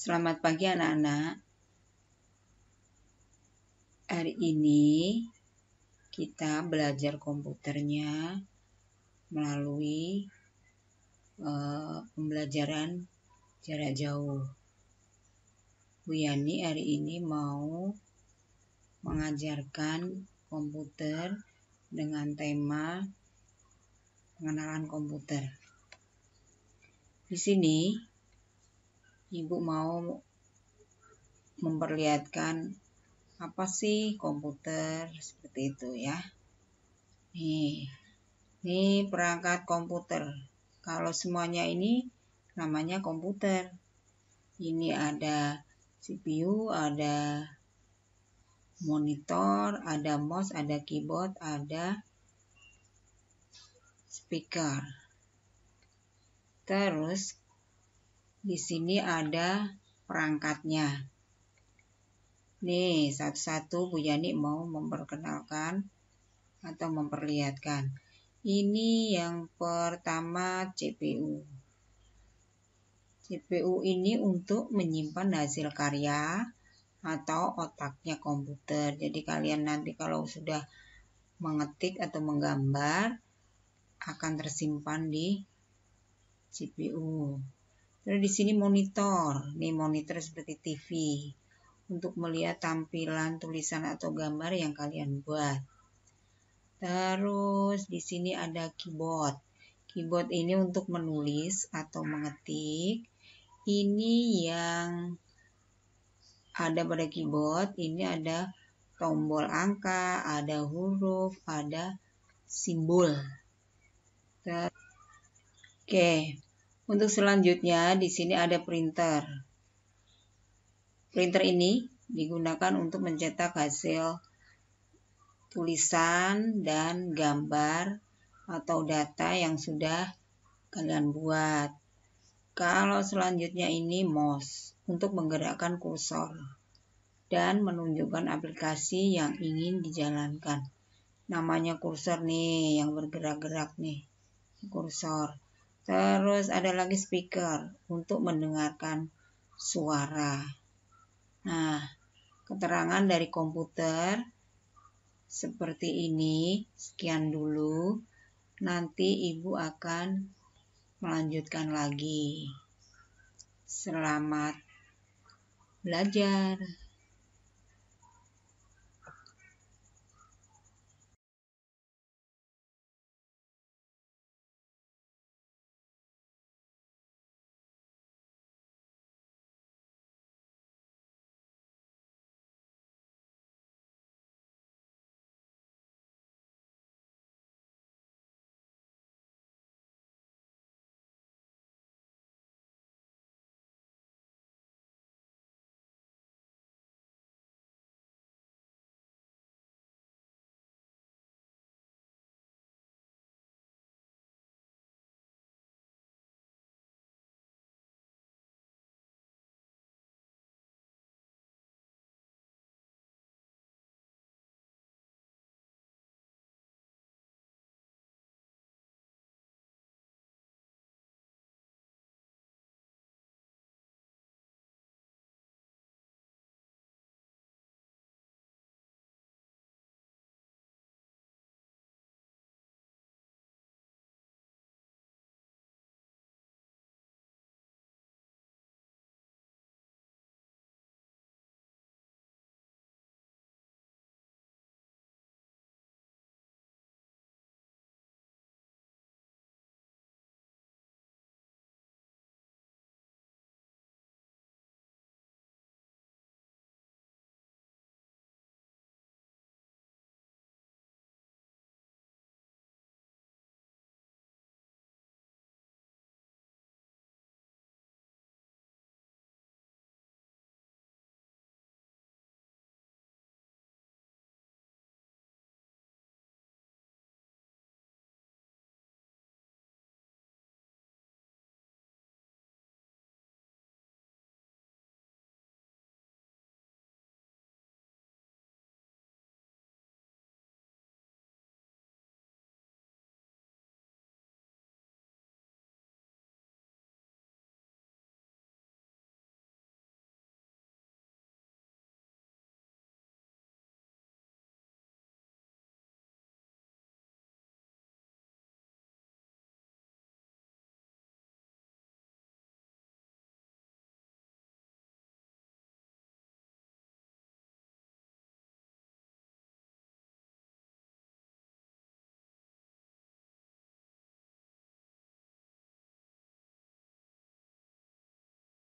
Selamat pagi anak-anak. Hari ini kita belajar komputernya melalui uh, pembelajaran jarak jauh. Bu Yani hari ini mau mengajarkan komputer dengan tema pengenalan komputer. Di sini Ibu mau memperlihatkan apa sih komputer seperti itu ya. Nih, ini perangkat komputer. Kalau semuanya ini namanya komputer. Ini ada CPU, ada monitor, ada mouse, ada keyboard, ada speaker. Terus di sini ada perangkatnya. Nih, satu-satu Bu Yani mau memperkenalkan atau memperlihatkan. Ini yang pertama CPU. CPU ini untuk menyimpan hasil karya atau otaknya komputer. Jadi kalian nanti kalau sudah mengetik atau menggambar akan tersimpan di CPU. Lalu di sini monitor, nih monitor seperti TV untuk melihat tampilan tulisan atau gambar yang kalian buat. Terus di sini ada keyboard. Keyboard ini untuk menulis atau mengetik. Ini yang ada pada keyboard, ini ada tombol angka, ada huruf, ada simbol. Oke. Okay. Untuk selanjutnya, di sini ada printer. Printer ini digunakan untuk mencetak hasil tulisan dan gambar atau data yang sudah kalian buat. Kalau selanjutnya ini mouse untuk menggerakkan kursor dan menunjukkan aplikasi yang ingin dijalankan. Namanya kursor nih yang bergerak-gerak nih, kursor. Terus ada lagi speaker untuk mendengarkan suara. Nah, keterangan dari komputer seperti ini. Sekian dulu. Nanti Ibu akan melanjutkan lagi. Selamat belajar.